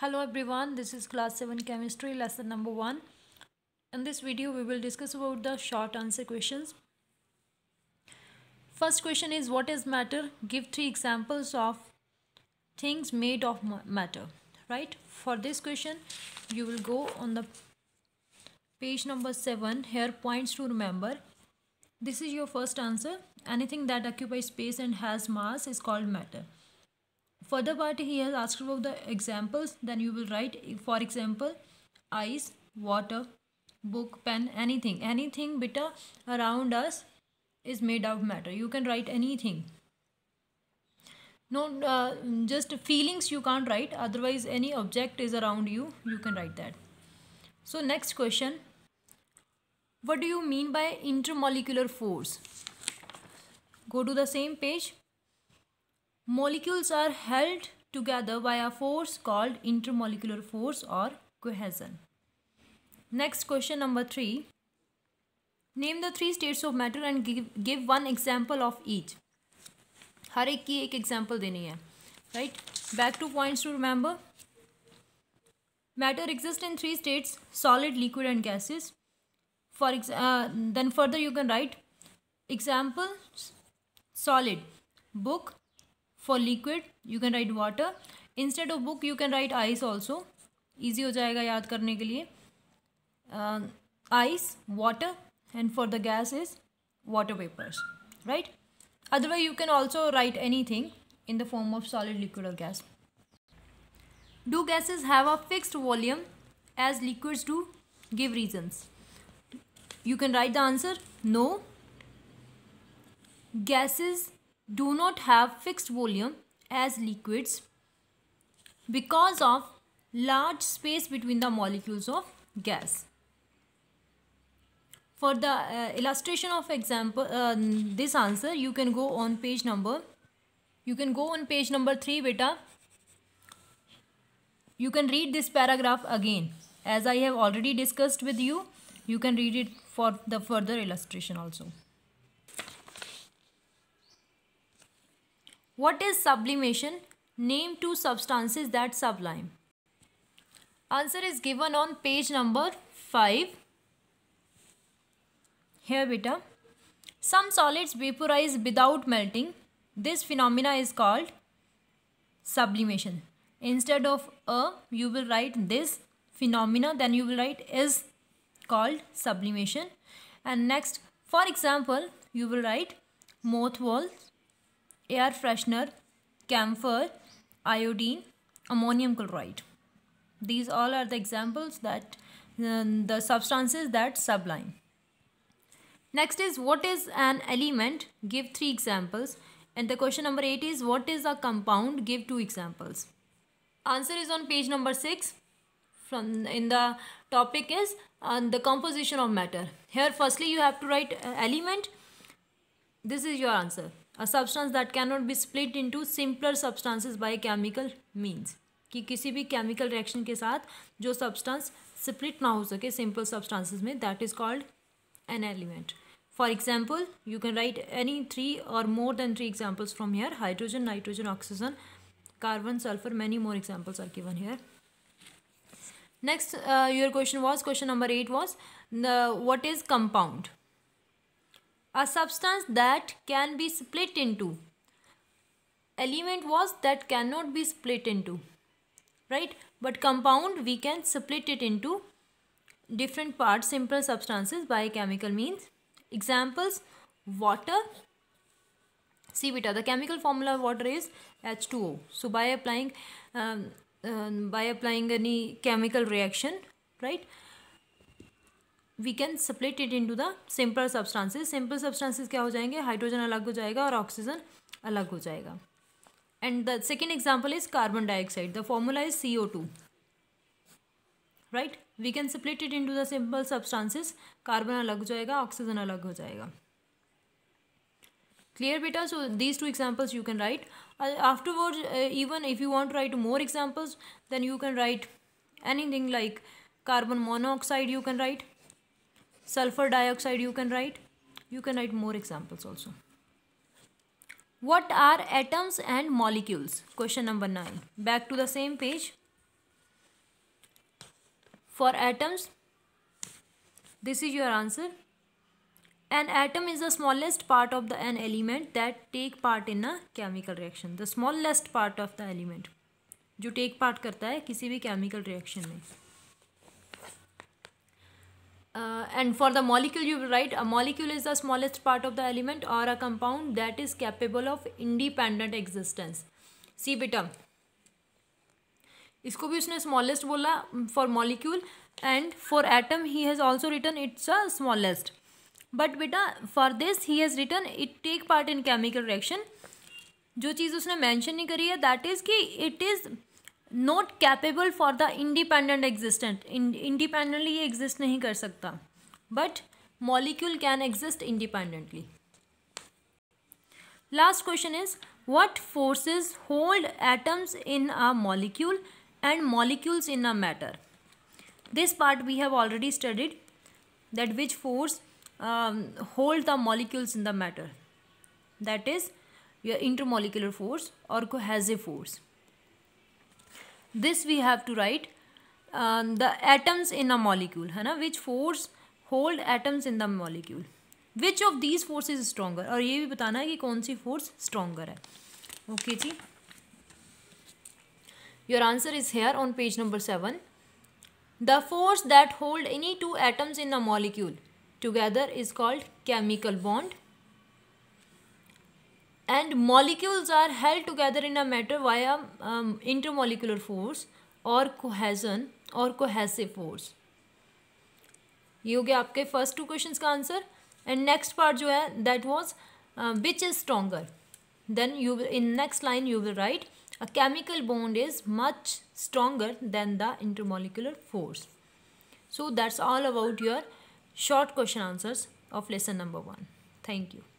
Hello everyone, this is class 7 chemistry lesson number 1. In this video we will discuss about the short answer questions. First question is what is matter? Give three examples of things made of matter. Right? For this question you will go on the page number 7 here points to remember. This is your first answer. Anything that occupies space and has mass is called matter further part he has asked about the examples then you will write for example ice water book pen anything anything beta around us is made of matter you can write anything no uh, just feelings you can't write otherwise any object is around you you can write that so next question what do you mean by intermolecular force go to the same page Molecules are held together by a force called intermolecular force or cohesion. Next question number 3. Name the three states of matter and give, give one example of each. हर एक की एक example देनी है right? Back to points to remember. matter exists in three states solid liquid and gases for uh, then further you can write examples solid book for liquid you can write water instead of book you can write ice also easy हो जाएगा याद करने के लिए ice water and for the gas is water vapours write otherwise you can also write anything in the form of solid liquid और gas do gases have a fixed volume as liquids do give reasons you can write the answer no gases do not have fixed volume as liquids because of large space between the molecules of gas. For the uh, illustration of example, uh, this answer you can go on page number, you can go on page number 3 beta. You can read this paragraph again as I have already discussed with you. You can read it for the further illustration also. What is sublimation? Name two substances that sublime. Answer is given on page number 5. Here beta. Some solids vaporize without melting. This phenomena is called sublimation. Instead of a, you will write this phenomena, then you will write is called sublimation. And next, for example, you will write moth walls air freshener, camphor, iodine, ammonium chloride. These all are the examples that uh, the substances that sublime. Next is what is an element? Give three examples. And the question number eight is what is a compound? Give two examples. Answer is on page number six. From in the topic is on the composition of matter. Here, firstly, you have to write uh, element. This is your answer. That can not be split into simpler substances by chemical means कि किसी भी chemical reaction के साथ जो substance split ना हो सके simple substances में that is called an element for example you can write any three और more than three examples from here hydrogen nitrogen oxygen carbon sulphur many more examples are given here next your question was question number eight was was is compound a substance that can be split into element was that cannot be split into right but compound we can split it into different parts simple substances by chemical means examples water see beta the chemical formula of water is h2o so by applying um, um, by applying any chemical reaction right we can separate it into the simple substances simple substances क्या हो जाएंगे hydrogen अलग हो जाएगा और oxygen अलग हो जाएगा and the second example is carbon dioxide the formula is C O two right we can separate it into the simple substances carbon अलग हो जाएगा ऑक्सीजन अलग हो जाएगा clear beta so these two examples you can write uh, afterwards uh, even if you want to write more examples then you can write anything like carbon monoxide you can write sulfur dioxide you can write you can write more examples also what are atoms and molecules question number 9 back to the same page for atoms this is your answer an atom is the smallest part of the an element that take part in a chemical reaction the smallest part of the element जो take part करता है किसी भी chemical reaction में Uh, and for the molecule you will write a molecule is the smallest part of the element or a compound that is capable of independent existence see beta इसको भी उसने smallest बोला for molecule and for atom he has also written it's a smallest but बेटा for this he has written it take part in chemical reaction जो चीज़ उसने mention नहीं करी है दैट इज़ कि it is Not capable for the independent existent independently ये exist नहीं कर But molecule can exist independently. Last question is what forces hold atoms in a molecule and molecules in a matter this part we have already studied that which force um, hold the molecules in the matter that is your intermolecular force or cohesive force this we have to write the atoms in a molecule है ना which force hold atoms in the molecule which of these force is stronger और ये भी बताना है कि कौन सी फोर्स स्ट्रोंगर है ओके okay, जी your answer is here on page number seven the force that hold any two atoms in a molecule together is called chemical bond and molecules are held together in a matter via um, intermolecular force or cohesion or cohesive force You get gaya first two questions ka answer and next part jo that was uh, which is stronger then you in next line you will write a chemical bond is much stronger than the intermolecular force so that's all about your short question answers of lesson number 1 thank you